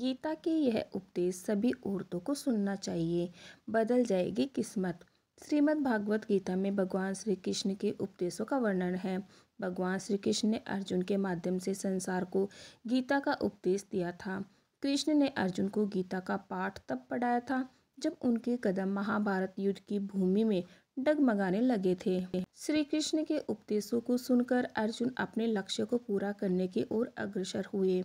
गीता के यह उपदेश सभी औरतों को सुनना चाहिए बदल जाएगी किस्मत श्रीमद् भागवत गीता में भगवान श्री कृष्ण के उपदेशों का वर्णन है भगवान श्री कृष्ण ने अर्जुन के माध्यम से संसार को गीता का उपदेश दिया था कृष्ण ने अर्जुन को गीता का पाठ तब पढ़ाया था जब उनके कदम महाभारत युद्ध की भूमि में डगमगाने लगे थे श्री कृष्ण के उपदेशों को सुनकर अर्जुन अपने लक्ष्य को पूरा करने की ओर अग्रसर हुए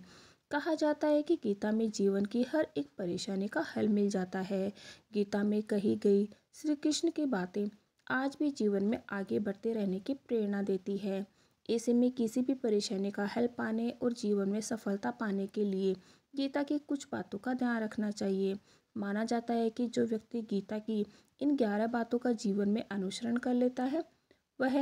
कहा जाता है कि गीता में जीवन की हर एक परेशानी का हल मिल जाता है गीता में कही गई श्री कृष्ण की बातें आज भी जीवन में आगे बढ़ते रहने की प्रेरणा देती है ऐसे में किसी भी परेशानी का हल पाने और जीवन में सफलता पाने के लिए गीता की कुछ बातों का ध्यान रखना चाहिए माना जाता है कि जो व्यक्ति गीता की इन ग्यारह बातों का जीवन में अनुसरण कर लेता है वह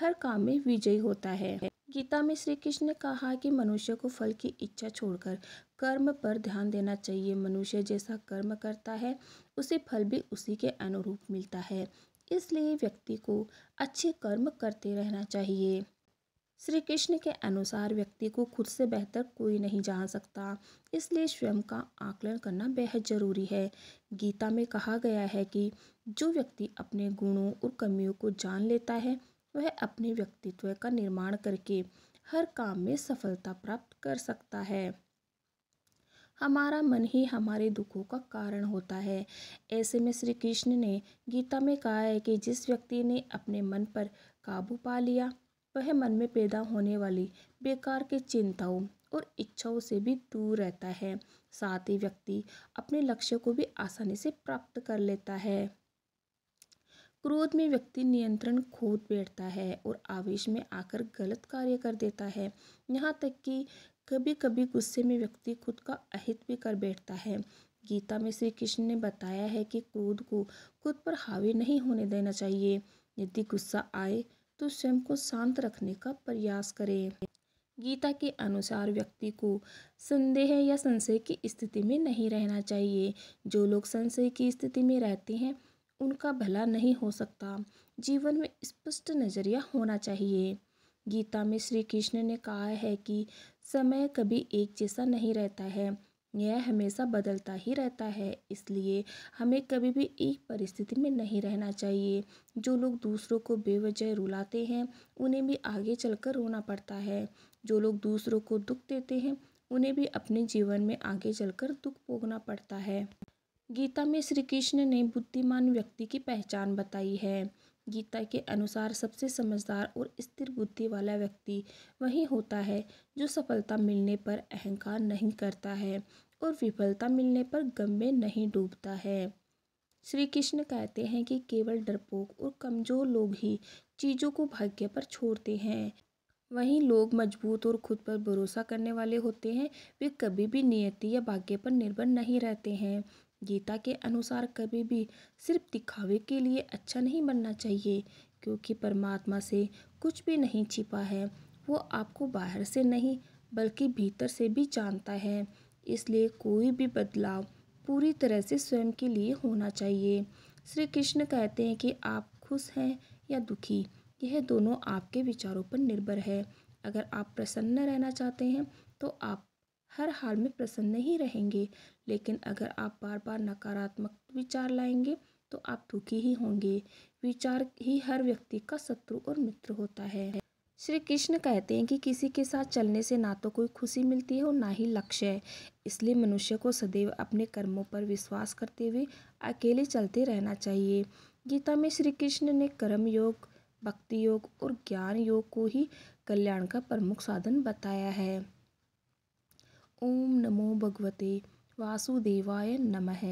हर काम में विजयी होता है गीता में श्री कृष्ण ने कहा कि मनुष्य को फल की इच्छा छोड़कर कर्म पर ध्यान देना चाहिए मनुष्य जैसा कर्म करता है उसे फल भी उसी के अनुरूप मिलता है इसलिए व्यक्ति को अच्छे कर्म करते रहना चाहिए श्री कृष्ण के अनुसार व्यक्ति को खुद से बेहतर कोई नहीं जान सकता इसलिए स्वयं का आकलन करना बेहद जरूरी है गीता में कहा गया है कि जो व्यक्ति अपने गुणों और कमियों को जान लेता है वह अपने व्यक्तित्व का निर्माण करके हर काम में सफलता प्राप्त कर सकता है हमारा मन ही हमारे दुखों का कारण होता है ऐसे में श्री कृष्ण ने गीता में कहा है कि जिस व्यक्ति ने अपने मन पर काबू पा लिया वह मन में पैदा होने वाली बेकार की चिंताओं और इच्छाओं से भी दूर रहता है साथ ही व्यक्ति अपने लक्ष्य को भी आसानी से प्राप्त कर लेता है क्रोध में व्यक्ति नियंत्रण खो बैठता है और आवेश में आकर गलत कार्य कर देता है यहाँ तक कि कभी कभी गुस्से में व्यक्ति खुद का अहित भी कर बैठता है गीता में श्री कृष्ण ने बताया है कि क्रोध को खुद पर हावी नहीं होने देना चाहिए यदि गुस्सा आए तो स्वयं को शांत रखने का प्रयास करें गीता के अनुसार व्यक्ति को संदेह या संशय की स्थिति में नहीं रहना चाहिए जो लोग संशय की स्थिति में रहते हैं उनका भला नहीं हो सकता जीवन में स्पष्ट नज़रिया होना चाहिए गीता में श्री कृष्ण ने कहा है कि समय कभी एक जैसा नहीं रहता है यह हमेशा बदलता ही रहता है इसलिए हमें कभी भी एक परिस्थिति में नहीं रहना चाहिए जो लोग दूसरों को बेवजह रुलाते हैं उन्हें भी आगे चलकर रोना पड़ता है जो लोग दूसरों को दुख देते हैं उन्हें भी अपने जीवन में आगे चलकर दुख भोगना पड़ता है गीता में श्री कृष्ण ने बुद्धिमान व्यक्ति की पहचान बताई है गीता के अनुसार सबसे समझदार और स्थिर बुद्धि वाला व्यक्ति वही होता है जो सफलता मिलने पर अहंकार नहीं करता है और विफलता मिलने पर गम में नहीं डूबता है श्री कृष्ण कहते हैं कि केवल डरपोक और कमज़ोर लोग ही चीज़ों को भाग्य पर छोड़ते हैं वहीं लोग मजबूत और खुद पर भरोसा करने वाले होते हैं वे कभी भी नियति या भाग्य पर निर्भर नहीं रहते हैं गीता के अनुसार कभी भी सिर्फ दिखावे के लिए अच्छा नहीं बनना चाहिए क्योंकि परमात्मा से कुछ भी नहीं छिपा है वो आपको बाहर से नहीं बल्कि भीतर से भी जानता है इसलिए कोई भी बदलाव पूरी तरह से स्वयं के लिए होना चाहिए श्री कृष्ण कहते हैं कि आप खुश हैं या दुखी यह दोनों आपके विचारों पर निर्भर है अगर आप प्रसन्न रहना चाहते हैं तो आप हर हाल में प्रसन्न नहीं रहेंगे लेकिन अगर आप बार बार नकारात्मक विचार लाएंगे तो आप दुखी ही होंगे विचार ही हर व्यक्ति का शत्रु और मित्र होता है श्री कृष्ण कहते हैं कि किसी के साथ चलने से ना तो कोई खुशी मिलती है और ना ही लक्ष्य है इसलिए मनुष्य को सदैव अपने कर्मों पर विश्वास करते हुए अकेले चलते रहना चाहिए गीता में श्री कृष्ण ने कर्म योग भक्ति योग और ज्ञान योग को ही कल्याण का प्रमुख साधन बताया है ओम नमो भगवते वासुदेवाय नमः